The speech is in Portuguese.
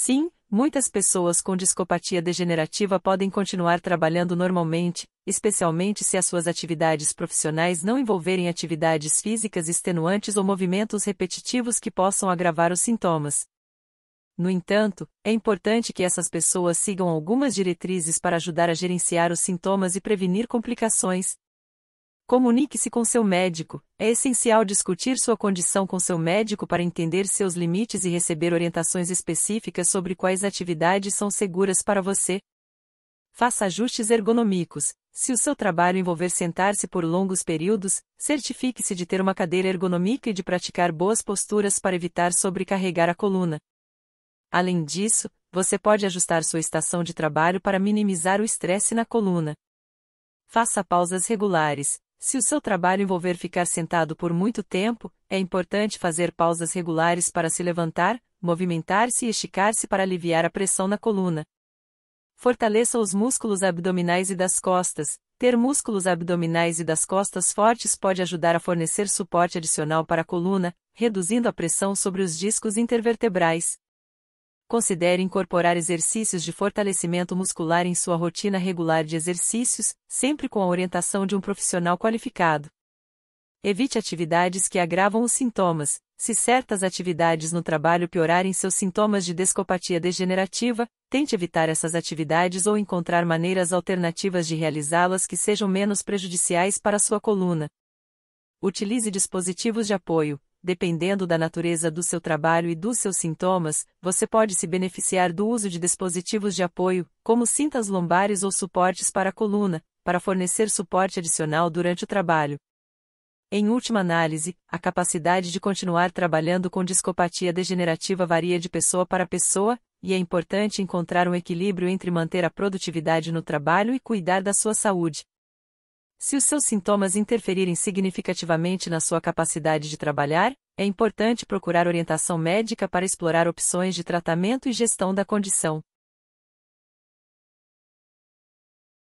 Sim, muitas pessoas com discopatia degenerativa podem continuar trabalhando normalmente, especialmente se as suas atividades profissionais não envolverem atividades físicas extenuantes ou movimentos repetitivos que possam agravar os sintomas. No entanto, é importante que essas pessoas sigam algumas diretrizes para ajudar a gerenciar os sintomas e prevenir complicações, Comunique-se com seu médico. É essencial discutir sua condição com seu médico para entender seus limites e receber orientações específicas sobre quais atividades são seguras para você. Faça ajustes ergonômicos. Se o seu trabalho envolver sentar-se por longos períodos, certifique-se de ter uma cadeira ergonômica e de praticar boas posturas para evitar sobrecarregar a coluna. Além disso, você pode ajustar sua estação de trabalho para minimizar o estresse na coluna. Faça pausas regulares. Se o seu trabalho envolver ficar sentado por muito tempo, é importante fazer pausas regulares para se levantar, movimentar-se e esticar-se para aliviar a pressão na coluna. Fortaleça os músculos abdominais e das costas. Ter músculos abdominais e das costas fortes pode ajudar a fornecer suporte adicional para a coluna, reduzindo a pressão sobre os discos intervertebrais considere incorporar exercícios de fortalecimento muscular em sua rotina regular de exercícios, sempre com a orientação de um profissional qualificado. Evite atividades que agravam os sintomas. Se certas atividades no trabalho piorarem seus sintomas de descopatia degenerativa, tente evitar essas atividades ou encontrar maneiras alternativas de realizá-las que sejam menos prejudiciais para sua coluna. Utilize dispositivos de apoio, dependendo da natureza do seu trabalho e dos seus sintomas, você pode se beneficiar do uso de dispositivos de apoio, como cintas lombares ou suportes para a coluna, para fornecer suporte adicional durante o trabalho. Em última análise, a capacidade de continuar trabalhando com discopatia degenerativa varia de pessoa para pessoa, e é importante encontrar um equilíbrio entre manter a produtividade no trabalho e cuidar da sua saúde. Se os seus sintomas interferirem significativamente na sua capacidade de trabalhar, é importante procurar orientação médica para explorar opções de tratamento e gestão da condição.